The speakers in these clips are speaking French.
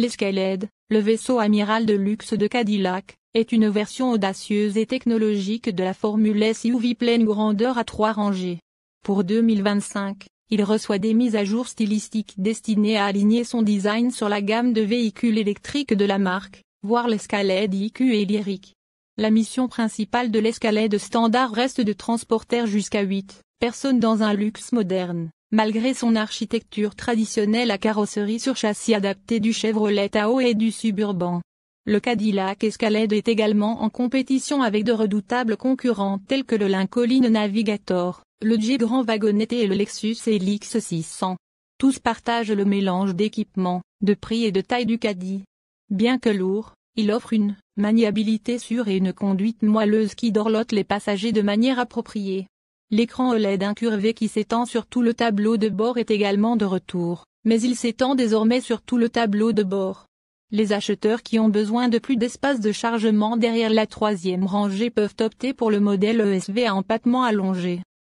L'Escalade, le vaisseau amiral de luxe de Cadillac, est une version audacieuse et technologique de la Formule SUV pleine grandeur à trois rangées. Pour 2025, il reçoit des mises à jour stylistiques destinées à aligner son design sur la gamme de véhicules électriques de la marque, voire l'Escalade IQ et Lyrique. La mission principale de l'Escalade standard reste de transporter jusqu'à 8 personnes dans un luxe moderne. Malgré son architecture traditionnelle à carrosserie sur châssis adapté du Chevrolet Tahoe et du Suburban, le Cadillac Escalade est également en compétition avec de redoutables concurrents tels que le Lincoln Navigator, le Jeep Grand Wagonette et le Lexus LX 600. Tous partagent le mélange d'équipement, de prix et de taille du cadillac Bien que lourd, il offre une maniabilité sûre et une conduite moelleuse qui dorlote les passagers de manière appropriée. L'écran OLED incurvé qui s'étend sur tout le tableau de bord est également de retour, mais il s'étend désormais sur tout le tableau de bord. Les acheteurs qui ont besoin de plus d'espace de chargement derrière la troisième rangée peuvent opter pour le modèle ESV à empattement allongé.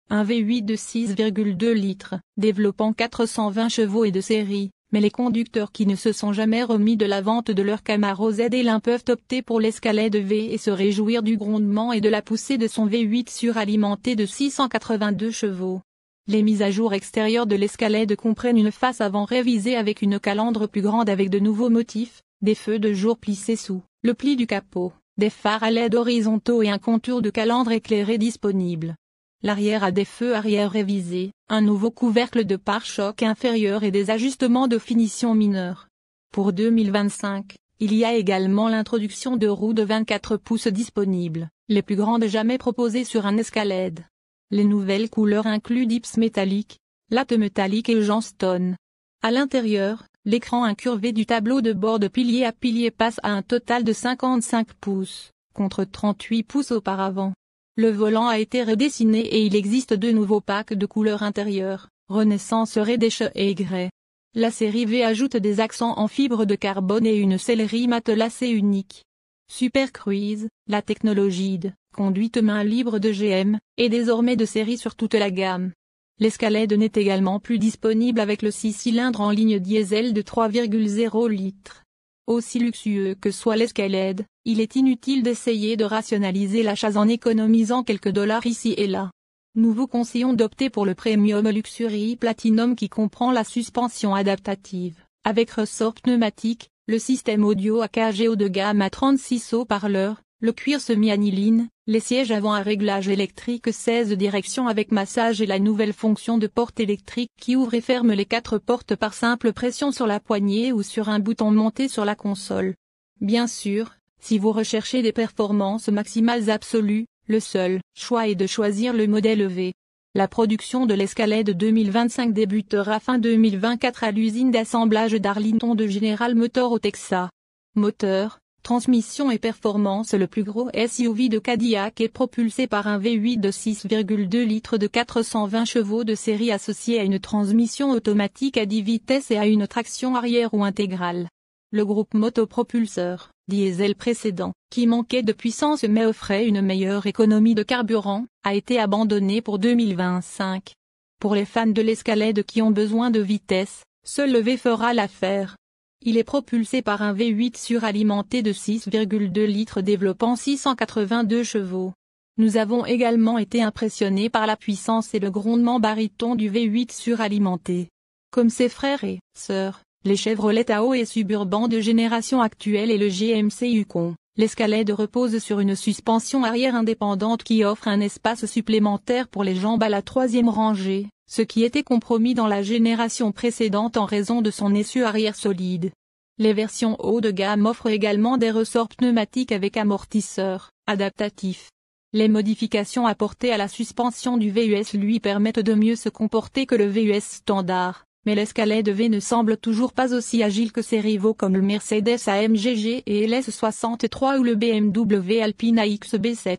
Un V8 de 6,2 litres, développant 420 chevaux et de série, mais les conducteurs qui ne se sont jamais remis de la vente de leur Camaro z l'un peuvent opter pour l'escalade V et se réjouir du grondement et de la poussée de son V8 suralimenté de 682 chevaux. Les mises à jour extérieures de l'escalade comprennent une face avant révisée avec une calandre plus grande avec de nouveaux motifs, des feux de jour plissés sous le pli du capot, des phares à LED horizontaux et un contour de calandre éclairé disponible l'arrière a des feux arrière révisés, un nouveau couvercle de pare chocs inférieur et des ajustements de finition mineurs. Pour 2025, il y a également l'introduction de roues de 24 pouces disponibles, les plus grandes jamais proposées sur un escalade. Les nouvelles couleurs incluent dips métallique, latte métallique et Stone. À l'intérieur, l'écran incurvé du tableau de bord de pilier à pilier passe à un total de 55 pouces, contre 38 pouces auparavant. Le volant a été redessiné et il existe deux nouveaux packs de couleurs intérieures, Renaissance Redèche et Grey. La série V ajoute des accents en fibre de carbone et une sellerie matelassée unique. Super Cruise, la technologie de conduite main libre de GM, est désormais de série sur toute la gamme. L'escalade n'est également plus disponible avec le 6 cylindres en ligne diesel de 3,0 litres. Aussi luxueux que soit l'escalade, il est inutile d'essayer de rationaliser l'achat en économisant quelques dollars ici et là. Nous vous conseillons d'opter pour le Premium Luxury Platinum qui comprend la suspension adaptative, avec ressort pneumatique, le système audio AKG haut de gamme à 36 haut-parleurs, le cuir semi-aniline, les sièges avant à réglage électrique 16 directions avec massage et la nouvelle fonction de porte électrique qui ouvre et ferme les quatre portes par simple pression sur la poignée ou sur un bouton monté sur la console. Bien sûr, si vous recherchez des performances maximales absolues, le seul choix est de choisir le modèle V. La production de l'escalade 2025 débutera fin 2024 à l'usine d'assemblage d'Arlington de General Motors au Texas. Moteur, Transmission et performance Le plus gros SUV de Cadillac est propulsé par un V8 de 6,2 litres de 420 chevaux de série associé à une transmission automatique à 10 vitesses et à une traction arrière ou intégrale. Le groupe motopropulseur, diesel précédent, qui manquait de puissance mais offrait une meilleure économie de carburant, a été abandonné pour 2025. Pour les fans de l'escalade qui ont besoin de vitesse, seul le V fera l'affaire. Il est propulsé par un V8 suralimenté de 6,2 litres développant 682 chevaux. Nous avons également été impressionnés par la puissance et le grondement baryton du V8 suralimenté. Comme ses frères et sœurs, les Chevrolet Tao et Suburban de génération actuelle et le GMC Yukon, l'escalade repose sur une suspension arrière indépendante qui offre un espace supplémentaire pour les jambes à la troisième rangée, ce qui était compromis dans la génération précédente en raison de son essieu arrière solide. Les versions haut de gamme offrent également des ressorts pneumatiques avec amortisseurs, adaptatifs. Les modifications apportées à la suspension du VUS lui permettent de mieux se comporter que le VUS standard, mais l'escalade V ne semble toujours pas aussi agile que ses rivaux comme le Mercedes AMG G et LS63 ou le BMW Alpine XB7.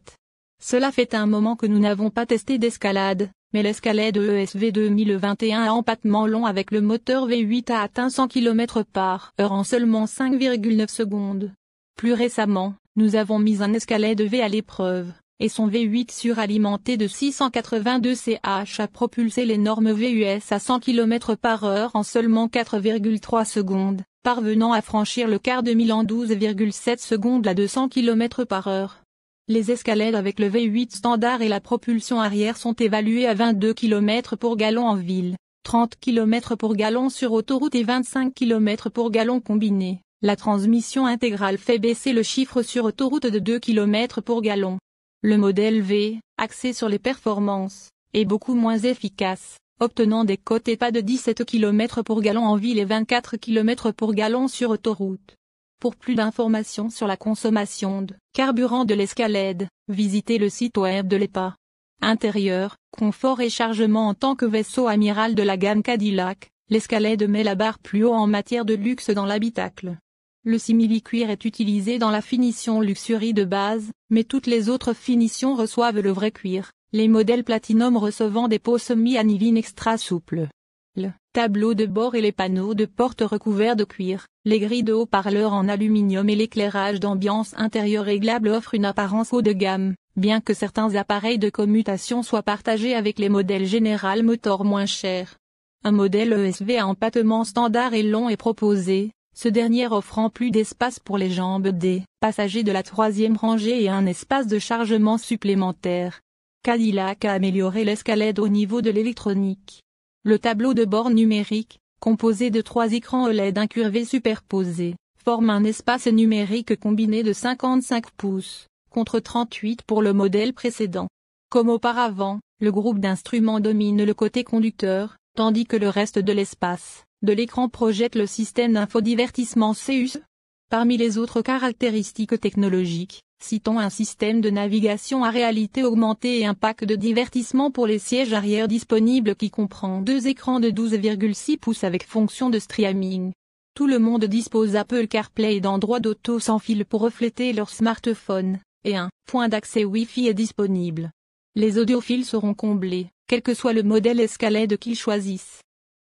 Cela fait un moment que nous n'avons pas testé d'escalade, mais l'Escalade ESV 2021 à empattement long avec le moteur V8 a atteint 100 km par heure en seulement 5,9 secondes. Plus récemment, nous avons mis un Escalade V à l'épreuve, et son V8 suralimenté de 682 CH a propulsé l'énorme VUS à 100 km par heure en seulement 4,3 secondes, parvenant à franchir le quart de mille en 12,7 secondes à 200 km par heure. Les escalades avec le V8 standard et la propulsion arrière sont évaluées à 22 km pour gallon en ville, 30 km pour gallon sur autoroute et 25 km pour gallon combiné. La transmission intégrale fait baisser le chiffre sur autoroute de 2 km pour gallon. Le modèle V, axé sur les performances, est beaucoup moins efficace, obtenant des cotes et pas de 17 km pour gallon en ville et 24 km pour gallon sur autoroute. Pour plus d'informations sur la consommation de carburant de l'escalade, visitez le site web de l'EPA. Intérieur, confort et chargement en tant que vaisseau amiral de la gamme Cadillac, l'escalade met la barre plus haut en matière de luxe dans l'habitacle. Le simili-cuir est utilisé dans la finition luxury de base, mais toutes les autres finitions reçoivent le vrai cuir, les modèles platinum recevant des peaux semi anivines extra souples. Tableau de bord et les panneaux de porte recouverts de cuir. Les grilles de haut-parleurs en aluminium et l'éclairage d'ambiance intérieure réglable offrent une apparence haut de gamme, bien que certains appareils de commutation soient partagés avec les modèles General Motors moins chers. Un modèle ESV à empattement standard et long est proposé, ce dernier offrant plus d'espace pour les jambes des passagers de la troisième rangée et un espace de chargement supplémentaire. Cadillac a amélioré l'escalade au niveau de l'électronique. Le tableau de bord numérique, composé de trois écrans OLED incurvés superposés, forme un espace numérique combiné de 55 pouces, contre 38 pour le modèle précédent. Comme auparavant, le groupe d'instruments domine le côté conducteur, tandis que le reste de l'espace, de l'écran projette le système d'infodivertissement CUS. E. Parmi les autres caractéristiques technologiques, Citons un système de navigation à réalité augmentée et un pack de divertissement pour les sièges arrière disponibles qui comprend deux écrans de 12,6 pouces avec fonction de streaming. Tout le monde dispose d'Apple CarPlay et d'endroits d'auto sans fil pour refléter leur smartphone, et un point d'accès Wi-Fi est disponible. Les audiophiles seront comblés, quel que soit le modèle Escalade qu'ils choisissent.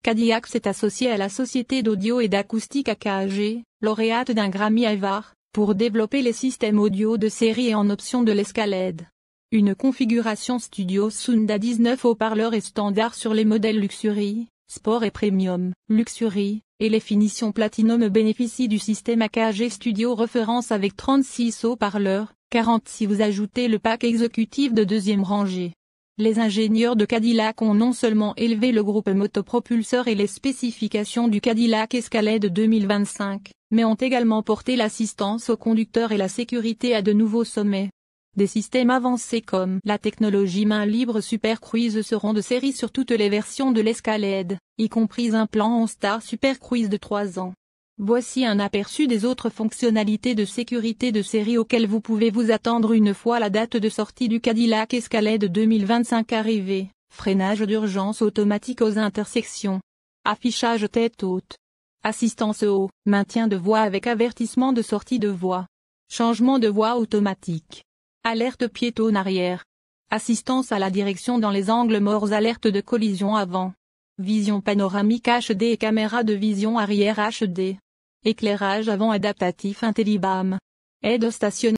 Cadillac s'est associé à la société d'audio et d'acoustique AKG, lauréate d'un Grammy Ivar, pour développer les systèmes audio de série et en option de l'escalade. Une configuration Studio Sunda 19 haut-parleurs est standard sur les modèles Luxury, Sport et Premium, Luxury, et les finitions Platinum bénéficient du système AKG Studio Reference avec 36 haut-parleurs, 40 si vous ajoutez le pack exécutif de deuxième rangée. Les ingénieurs de Cadillac ont non seulement élevé le groupe motopropulseur et les spécifications du Cadillac Escalade 2025, mais ont également porté l'assistance aux conducteurs et la sécurité à de nouveaux sommets. Des systèmes avancés comme la technologie main libre Super Cruise seront de série sur toutes les versions de l'Escalade, y compris un plan en Star Super Cruise de 3 ans. Voici un aperçu des autres fonctionnalités de sécurité de série auxquelles vous pouvez vous attendre une fois la date de sortie du Cadillac Escalade 2025 arrivée. Freinage d'urgence automatique aux intersections. Affichage tête haute. Assistance haut, maintien de voie avec avertissement de sortie de voie. Changement de voie automatique. Alerte piétonne arrière. Assistance à la direction dans les angles morts. Alerte de collision avant. Vision panoramique HD et caméra de vision arrière HD. Éclairage avant adaptatif Intellibam. Aide au